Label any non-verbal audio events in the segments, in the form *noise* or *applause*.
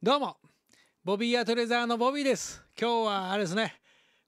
どうも、ボビーアトレザーのボビーです。今日はあれですね、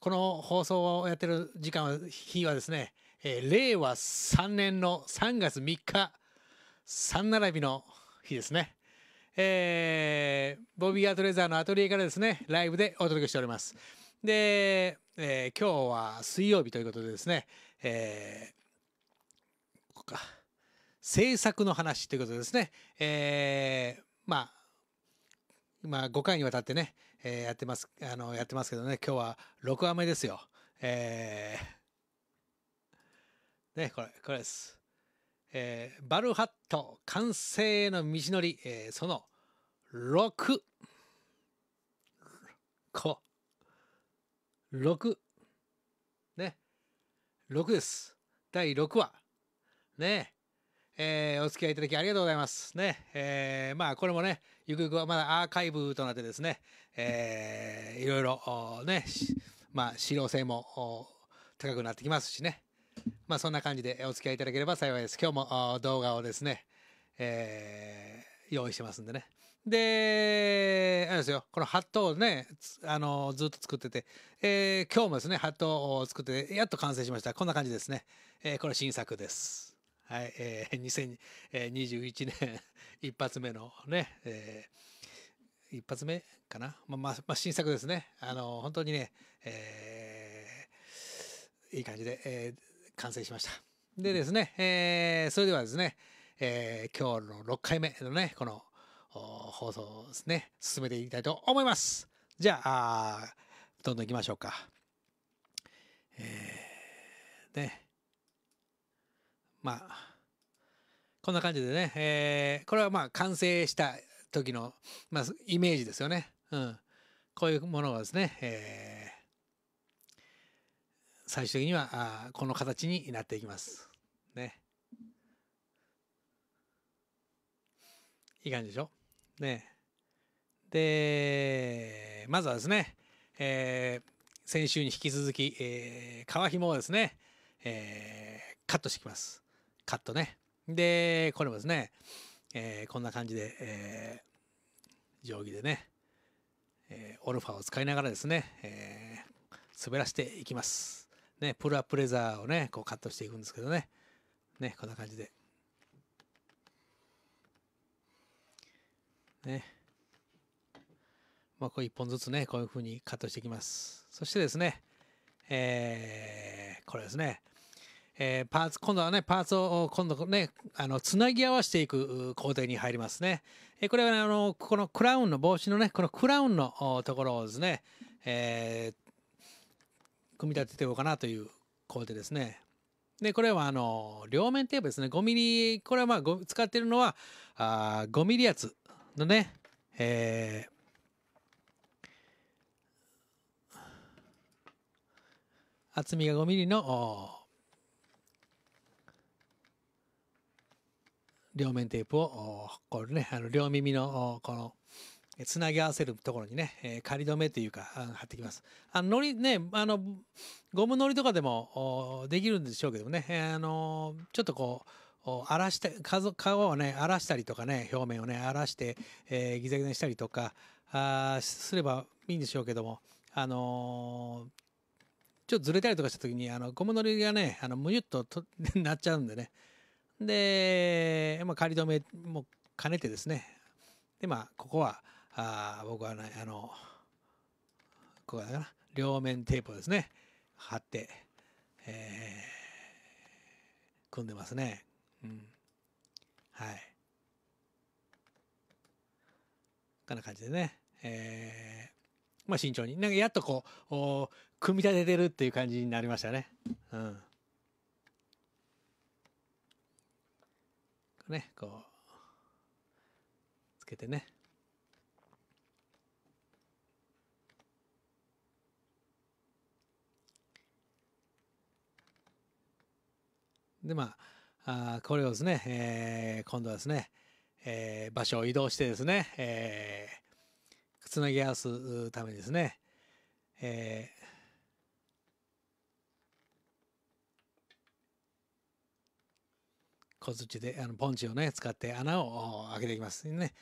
この放送をやってる時間は、日はですね、えー、令和3年の3月3日、3並びの日ですね。えー、ボビーアトレザーのアトリエからですね、ライブでお届けしております。で、えー、今日は水曜日ということでですね、えここか、制作の話ということでですね、えまあ、まあ、5回にわたってね、えー、やってます、あの、やってますけどね、今日は6話目ですよ。えー、ね、これ、これです。えー、バルハット完成への道のり、えー、その6。こ6。ね。6です。第6話。ねえー、お付き合いいただきありがとうございます。ね。えー、まあ、これもね、ゆくゆくはまだアーカイブとなってですね、えー、いろいろ、ね、まあ、資料性も高くなってきますしね。まあ、そんな感じでお付き合いいただければ幸いです。今日も動画をですね、えー、用意してますんでね。で、あれですよ、このハットをね、あの、ずっと作ってて、えー、今日もですね、ハットを作って、やっと完成しました。こんな感じですね。えー、これ新作です。はい、えー、2021 *laughs* 年 *laughs* 一発目のね、えー、一発目かな、まあ、まあ、新作ですね。あの、本当にね、えー、いい感じで、えー、完成しました。でですね、えー、それではですね、えー、今日の6回目のね、この放送ですね、進めていきたいと思います。じゃあ、あどんどん行きましょうか。えー、ね。まあ、こんな感じでね、えー、これはまあ完成した時の、まあ、イメージですよね。うん。こういうものがですね、えー、最終的にはあこの形になっていきます。ね。いい感じでしょね。で、まずはですね、えー、先週に引き続き、えー、皮紐をですね、えー、カットしていきます。カットね。で、これもですね、えー、こんな感じで、えー、定規でね、えー、オルファを使いながらですね、えー、滑らしていきます。ね、プルアップレザーをね、こうカットしていくんですけどね、ね、こんな感じで。ね。まあ、こう一本ずつね、こういうふうにカットしていきます。そしてですね、えー、これですね、えー、パーツ、今度はね、パーツを今度ね、あの、つなぎ合わせていく工程に入りますね。えー、これは、ね、あの、このクラウンの帽子のね、このクラウンのところをですね、えー、組み立てておこうかなという工程ですね。で、これはあの、両面テープですね。5ミリ、これはまあ、使ってるのは、あ5ミリ厚のね、えー、厚みが5ミリの両面テープをこれねあの両耳のこのつなぎ合わせるところにね、えー、仮止めというか貼ってきます。あのりねあのゴムのりとかでもできるんでしょうけどもね、えー、あのちょっとこう荒らして皮をね荒らしたりとかね表面をね荒らして、えー、ギザギザにしたりとかあすればいいんでしょうけどもあのー、ちょっとずれたりとかした時にあのゴムのりがねあのむゆっとと *laughs* なっちゃうんでねで、まあ、仮止めも兼ねてですねでまあここはあ僕は、ね、あのここだな両面テープをですね貼って、えー、組んでますね。うん、はいこんな感じでね、えー、まあ慎重になんかやっとこう組み立ててるっていう感じになりましたね。うんねこうつけてねでまああこれをですね、えー、今度はですね、えー、場所を移動してですね、えー、つなぎ合わすためにですね、え小槌であのポンチをね使って穴を開けていきます。ね、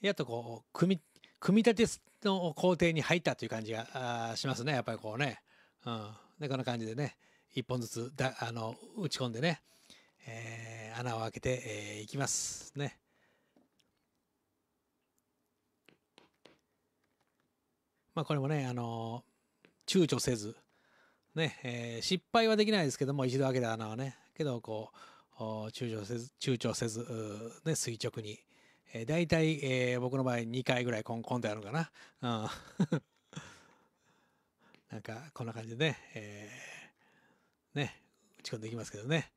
やっとこう組み組み立ての工程に入ったという感じがあしますねやっぱりこうね。うん、でこんな感じでね一本ずつだあの打ち込んでね、えー、穴を開けてい、えー、きますね。まあ、これもね、あのー、躊躇せず、ねえー、失敗はできないですけども一度開けた穴はねけどこう躊躇せず躊躇せず、ね、垂直に、えー、大体、えー、僕の場合2回ぐらいコンコンってあるのかな、うん、*laughs* なんかこんな感じでね,、えー、ね打ち込んでいきますけどね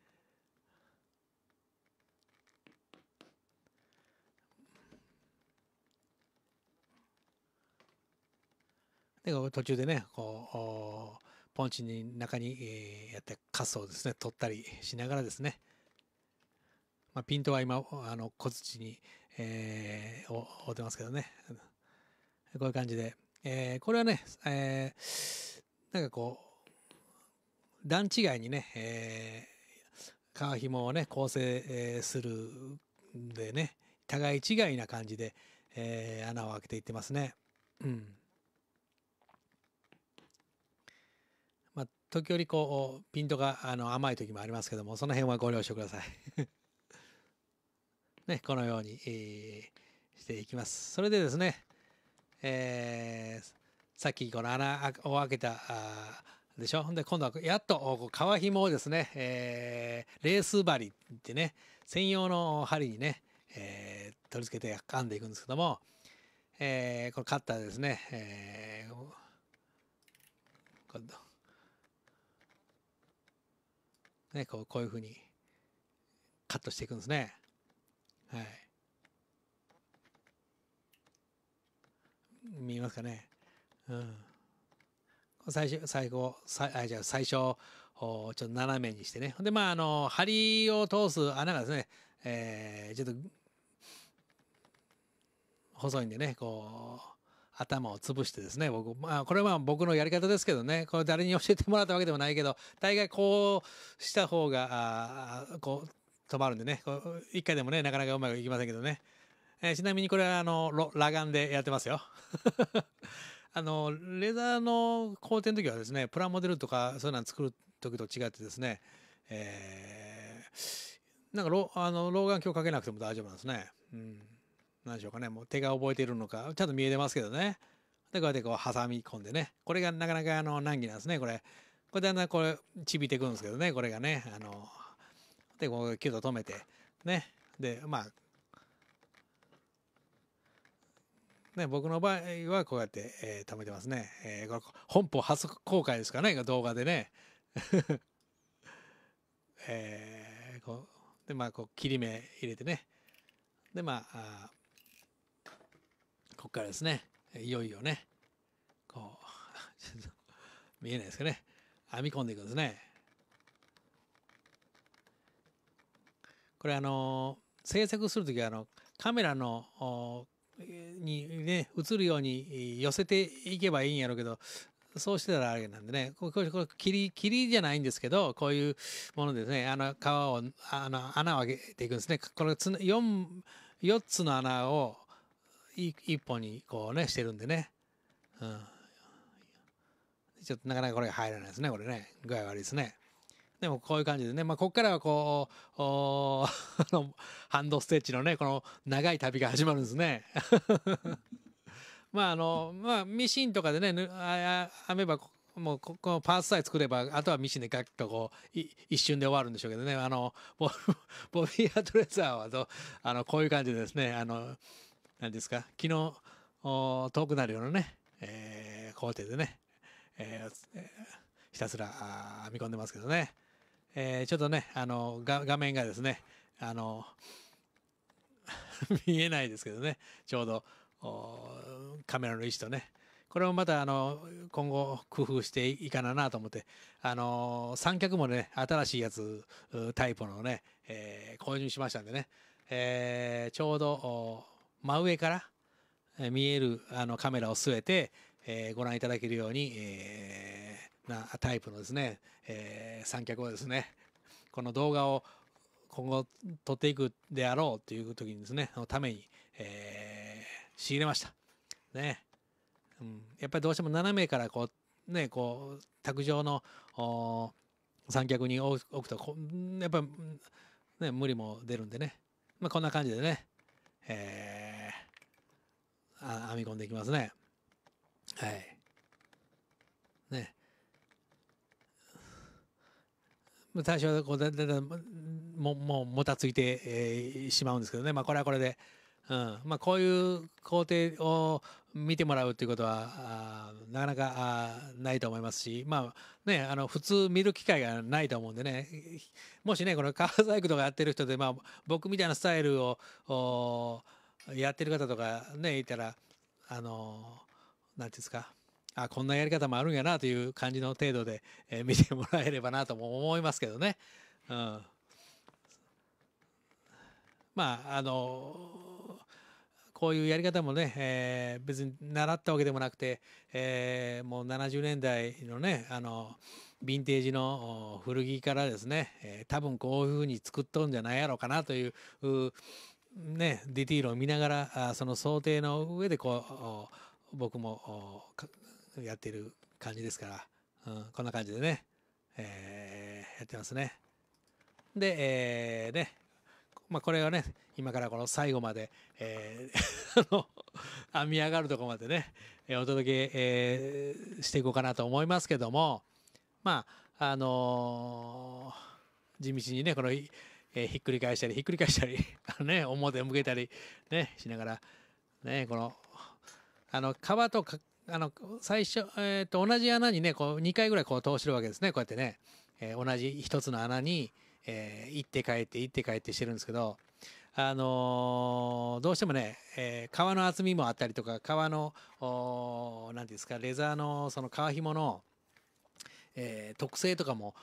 で途中でねこうポンチに中に、えー、やって滑走をですね取ったりしながらですねまあ、ピントは今あの小槌に、えー、追ってますけどねこういう感じで、えー、これはね、えー、なんかこう段違いにね、えー、革紐をね構成、えー、するんでね互い違いな感じで、えー、穴を開けていってますね。うんまあ、時折こうピントがあの甘い時もありますけどもその辺はご了承ください。ね、このように、えー、していきます。それでですね、えー、さっきこの穴を開けたあでしょで今度はやっと革紐をですね、えー、レース針ってね専用の針にね、えー、取り付けて編んでいくんですけども、えー、このカッターですね、えー、今度ねこうこういうふうにカットしていくんですね。はい見えますかねうん最初最後最あじゃあ最初ちょっと斜めにしてねでまああの針を通す穴がですね、えー、ちょっと細いんでねこう頭を潰してですね僕、まあ、これは僕のやり方ですけどねこれ誰に教えてもらったわけでもないけど大概こうした方があこう止まるんでね、一回でもね、なかなかうまくいきませんけどね。えー、ちなみにこれはあの、ラガンでやってますよ。*laughs* あの、レザーの工程の時はですね、プラモデルとかそういうの作る時と違ってですね、えー、なんかロあの老眼鏡かけなくても大丈夫なんですね。うん。何でしょうかね、もう手が覚えているのか、ちゃんと見えてますけどね。で、こうやってこう挟み込んでね。これがなかなかあの難儀なんですね、これ。これだんだんこれ、ちびてくるんですけどね、これがね、あの、でこう9度止めてねでまあね、僕の場合はこうやって、えー、貯めてますね、えー、これ本邦初公開ですかね動画でね *laughs* えー、こうでまあこう切り目入れてねでまああこっからですねいよいよねこう *laughs* 見えないですかね編み込んでいくんですねこれあの制作する時はあのカメラのにね映るように寄せていけばいいんやろうけどそうしてたらあれなんでね、これ、これ、切りじゃないんですけど、こういうものですね、あの、皮を、あの、穴を開けていくんですね。このつ、4、4つの穴をい、1本にこうね、してるんでね。うん。ちょっとなかなかこれが入らないですね、これね。具合悪いですね。でもこういう感じでね、まあ、ここからはこう、*laughs* ハンドステッチのね、この長い旅が始まるんですね。*laughs* まああの、まあミシンとかでね、あ編めば、もうここのパーツさえ作れば、あとはミシンでガッとこう、一瞬で終わるんでしょうけどね、あの、ボ *laughs* ボビー・アドレッサーはと、あの、こういう感じでですね、あの、何ですか、昨日、お遠くなるようなね、えー、工程でね、えー、ひたすら編み込んでますけどね。えー、ちょっとね、あの画面がですね、あの *laughs* 見えないですけどね、ちょうどカメラの位置とね、これもまたあの今後工夫していかなと思ってあの三脚もね新しいやつタイプのね、えー、購入しましたんでね、えー、ちょうど真上から見えるあのカメラを据えて、えー、ご覧いただけるように、えなタイプのですね、えー、三脚をですねこの動画を今後撮っていくであろうという時にですねのために、えー、仕入れました。ねうん、やっぱりどうしても斜めからこうねこう卓上の三脚に置くとこやっぱり、ね、無理も出るんでね、まあ、こんな感じでね、えー、編み込んでいきますね。はい最初はこうだんだんだんももうもたついて、えー、しまうんですけどね、まあ、これはこれで、うんまあ、こういう工程を見てもらうっていうことはあなかなかあないと思いますし、まあね、あの普通見る機会がないと思うんでねもしねこのカー細工とかやってる人で、まあ、僕みたいなスタイルをやってる方とかねいたらあの何て言うんですかあこんなやり方もあるんやなという感じの程度で、えー、*laughs* 見てもらえればなとも思いますけどね。うん、まああのこういうやり方もね、えー、別に習ったわけでもなくて、えー、もう70年代のねあのヴィンテージの古着からですね、えー、多分こういうふうに作っとんじゃないやろうかなというね、ディティールを見ながらあその想定の上でこう僕もやってる感じですから、うん、こんな感じでね、えー、やってますね。で、えー、ね、まあ、これはね、今からこの最後まで、えー、*laughs* あの、編み上がるとこまでね、えー、お届け、えー、していこうかなと思いますけども、まあ、あのー、地道にね、この、えー、ひっくり返したり、ひっくり返したり、*laughs* あのね、表向けたり、ね、しながら、ね、この、あの、皮とあの、最初、えっ、ー、と、同じ穴にね、こう、2回ぐらいこう通してるわけですね、こうやってね。えー、同じ一つの穴に、えー、行って帰って、行って帰ってしてるんですけど、あのー、どうしてもね、えー、革の厚みもあったりとか、革の、何て言うんですか、レザーの、その革紐の、えー、特性とかも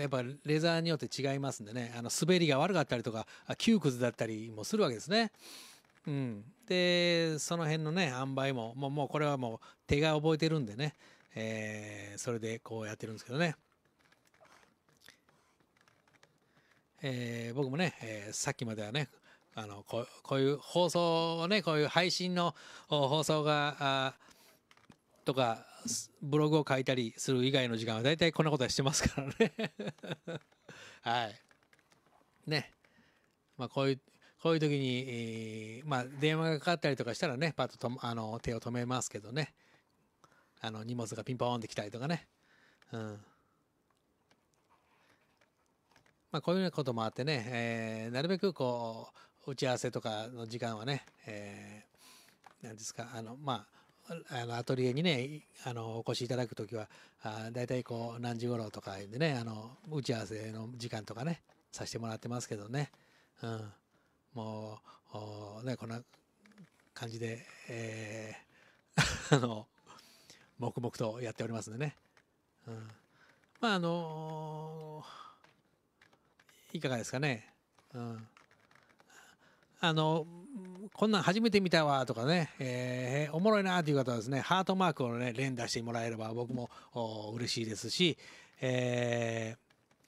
やっぱレザーによって違いますんでねあの滑りが悪かったりとか窮屈だったりもするわけですね。うん、でその辺のね塩梅ももうもうこれはもう手が覚えてるんでね、えー、それでこうやってるんですけどね、えー、僕もね、えー、さっきまではねあのこういう放送をねこういう配信の放送がとかブログを書いたりする以外の時間は大体こんなことはしてますからね *laughs* はいねまあこういうこういう時に、えー、まあ、電話がかかったりとかしたらね、パッととあの手を止めますけどね。あの、荷物がピンポーンってきたりとかね。うん。まあ、こういうようなこともあってね、えー、なるべくこう、打ち合わせとかの時間はね、えー、なんですか、あの、まあ、あのアトリエにねあのお越しいただく時はあ大体こう何時頃とかでねあの打ち合わせの時間とかねさせてもらってますけどね、うん、もうねこんな感じで、えー、*laughs* あの黙々とやっておりますんでね、うん、まああのいかがですかね、うん、あのこんなん初めて見たわとかね、えー、おもろいなという方はですねハートマークをね連打してもらえれば僕も嬉しいですし、え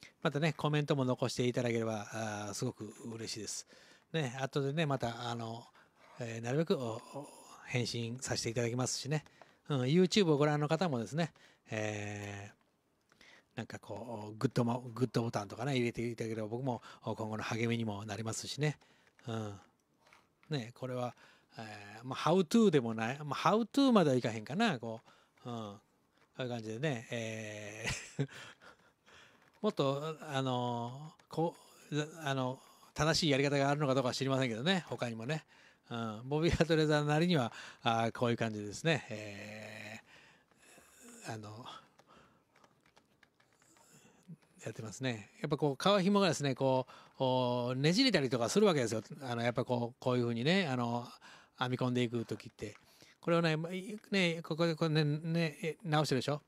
ー、またねコメントも残していただければあすごく嬉しいです。ね、後でね、また、あの、えー、なるべく返信させていただきますしね、うん、YouTube をご覧の方もですね、えーなんかこう、グッドも、グッドボタンとかね、入れていただければ僕も今後の励みにもなりますしね。うん。ね、これは、えー、まあ、how to でもない、まあ、how to まではいかへんかな、こう、うん。こういう感じでね、えー *laughs* もっと、あの、こう、あの、正しいやり方があるのかどうかは知りませんけどね他にもね、うん、ボビー・カトレザーなりにはあこういう感じですね、えー、あのやってますねやっぱこう皮ひもがですねこうねじれたりとかするわけですよあのやっぱこうこういうふうにねあの編み込んでいく時ってこれをねねここでこうねね直してるでしょ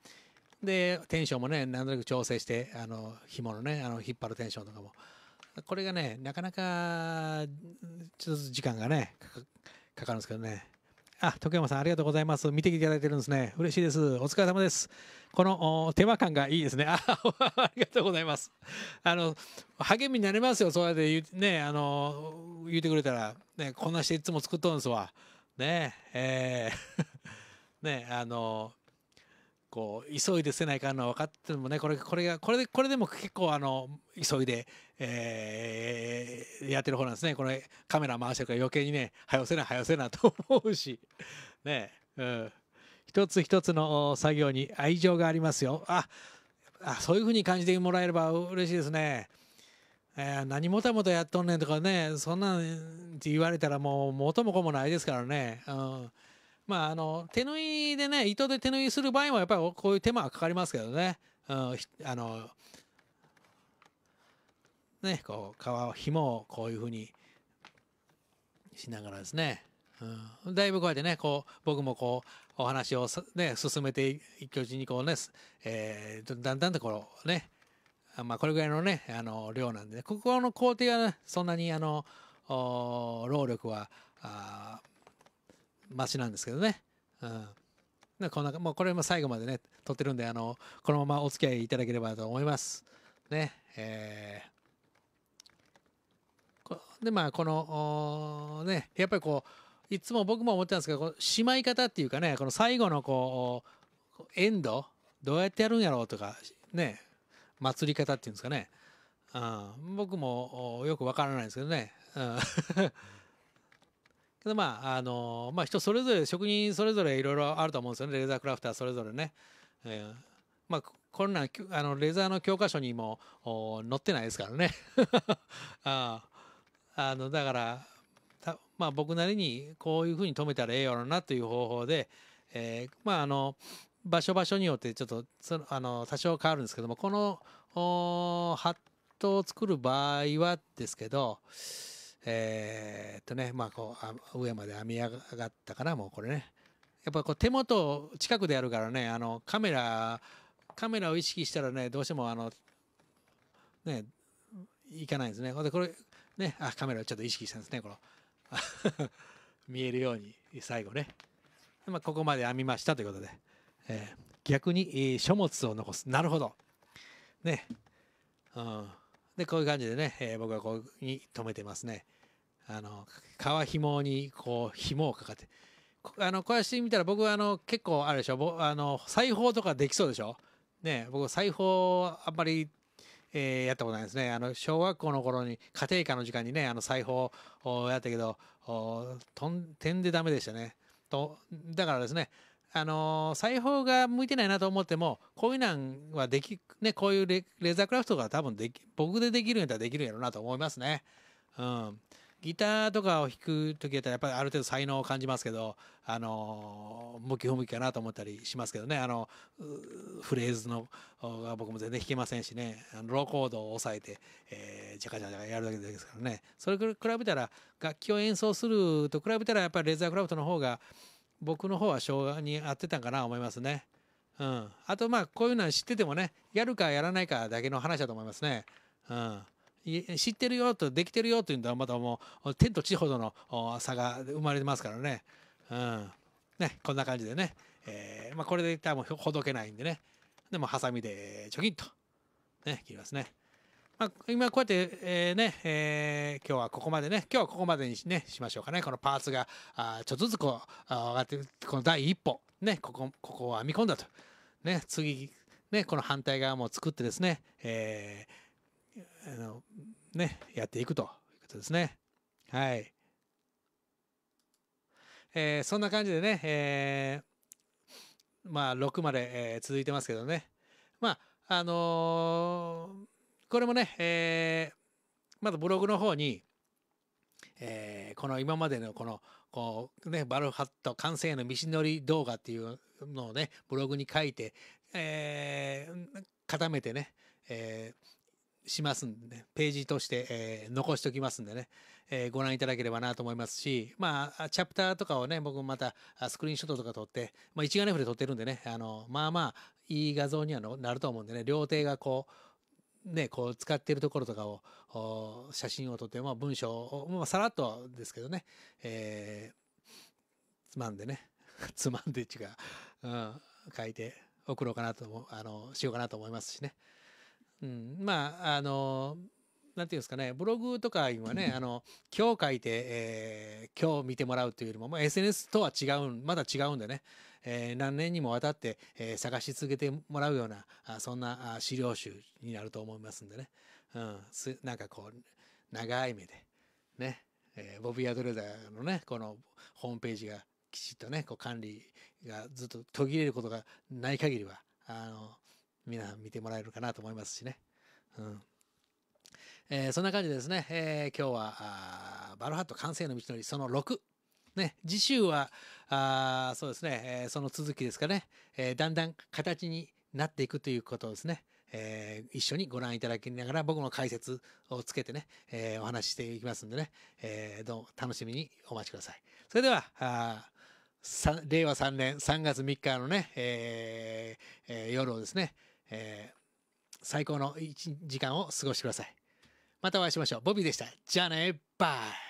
でテンションもねなんとなく調整してあの紐のねあの引っ張るテンションとかも。これがね、なかなか、ちょっと時間がね、かかるんですけどね。あ、徳山さんありがとうございます。見ていただいてるんですね。嬉しいです。お疲れ様です。この手間感がいいですね。あ *laughs* ありがとうございます。あの、励みになりますよ。そうやって言ね、あの、言ってくれたら、ね、こんなしていつも作っとるんですわ。ねえ、えー *laughs* ねあの、こう急いでせないかんのは分かってもねこれこれがこれでこれでも結構あの急いで、えー、やってる方なんですねこれカメラ回してるから余計にね早せな早せな *laughs* と思うしねうん、一つ一つの作業に愛情がありますよああそういうふうに感じてもらえれば嬉しいですね。えー、何もたもたやっとんねんとかねそんなんって言われたらもう元も子もないですからね、うん、まあ、あの、手縫いでね、糸で手縫いする場合もやっぱりこういう手間はかかりますけどね。うん、あの、ね、こう、皮を、紐をこういうふうにしながらですね。うん、だいぶこうやってね、こう、僕もこう、お話をね、進めていくうちにこうね、えー、だんだんとこうね、まあ、これぐらいのね、あの、量なんで、ね、ここの工程は、ね、そんなにあの、労力は、あ街なんですけどね。うんなこんなもうこれも最後までね撮ってるんであのこのままお付き合いいただければと思います。ねえー、でまあこのねやっぱりこういつも僕も思ってたんですけどこしまい方っていうかねこの最後のこうエンドどうやってやるんやろうとかね祭り方っていうんですかね、うん、僕もよくわからないですけどね。うんでまああのまあ人それぞれ職人それぞれいろいろあると思うんですよねレーザークラフターそれぞれね。えー、まあこんなあのレーザーの教科書にも載ってないですからね *laughs* ああのだからまあ、僕なりにこういうふうに止めたらええやろなという方法で、えー、まああの場所場所によってちょっとそのあの多少変わるんですけどもこのハットを作る場合はですけどえー、っとね、まあ、こう上まで編み上がったからもうこれねやっぱこう手元近くでやるからねあのカメラカメラを意識したらねどうしてもあのねいかないですね。でこれねあカメラをちょっと意識したんですねこの *laughs* 見えるように最後ね。まあ、ここまで編みましたということで、えー、逆に、えー、書物を残すなるほどね、うん、でこういう感じでね、えー、僕はこうに留めてますねあの革紐にこう紐をかかってあのこうしてみたら僕はあの結構あれでしょあの裁縫とかできそうでしょね僕裁縫あんまりえー、やったことないですね。あの小学校の頃に家庭科の時間にねあの裁縫をやったけどとん点でダメでしたね。とだからですねあの裁縫が向いてないなと思ってもこういうなんはできねこういうレレーザークラフトが多分でき僕でできるんやったらできるんやろうなと思いますね。うん、ギターとかを弾く時やったらやっぱりある程度才能を感じますけどあの向き不向きかなと思ったりしますけどねあのフレーズのが僕も全然弾けませんしねローコードを抑えて、えー、ジャカジャカやるだけですからねそれく比べたら楽器を演奏すると比べたらやっぱりレーザークラフトの方が僕の方は生姜に合ってたんかな思いますね。うん、あとまあこういうのは知っててもねやるかやらないかだけの話だと思いますね。うん、知ってるよとできてるよというのはまたもう天と地ほどの差が生まれてますからね。うん、ねこんな感じでね、えー、まあ、これで多分ほどけないんでねでもハサミでちょきんと、ね、切りますね。まあ、今こうやって、えー、ね、えー、今日はここまでね、今日はここまでにね、しましょうかね。このパーツが、あちょっとずつこう、あ上がって、この第一歩、ね、ここ、ここを編み込んだと。ね、次、ね、この反対側も作ってですね、えー、あの、ね、やっていくということですね。はい。えー、そんな感じでね、えー、まあ、6まで、えー、続いてますけどね。まあ、あのーこれもね、えー、まずブログの方に、えー、この今までのこのこう、ね、バルハット完成への道のり動画っていうのをねブログに書いて、えー、固めてね、えー、しますんで、ね、ページとして、えー、残しておきますんでね、えー、ご覧いただければなと思いますしまあチャプターとかをね僕またスクリーンショットとか撮って、まあ、一眼レフで撮ってるんでねあのまあまあいい画像にはなると思うんでね両手がこうね、こう使ってるところとかを写真を撮って、まあ、文章を、まあ、さらっとですけどね、えー、つまんでね *laughs* つまんで違う、うん、書いて送ろうかなとあのしようかなと思いますしね、うん、まああのーなんていうんですかね、ブログとか今ね、あの、今日書いて、えー、今日見てもらうというよりも、まあ、SNS とは違うまだ違うんでね、えー、何年にもわたって、えー、探し続けてもらうような、あそんなあ資料集になると思いますんでね。うん、すなんかこう、長い目で、ね、えー、ボビー・アドレザーのね、このホームページがきちっとね、こう管理がずっと途切れることがない限りは、あの、皆見てもらえるかなと思いますしね。うん。えー、そんな感じですね、えー、今日はバルハット完成の道のりその6。ね、次週はあそうですね、えー、その続きですかね、えー、だんだん形になっていくということですね、えー、一緒にご覧いただきながら僕の解説をつけてね、えー、お話ししていきますんでね、えー、どうも楽しみにお待ちください。それでは、あ令和3年3月3日のね、えーえー、夜をですね、えー、最高の時間を過ごしてください。またお会いしましょう。ボビーでした。じゃあね、バイ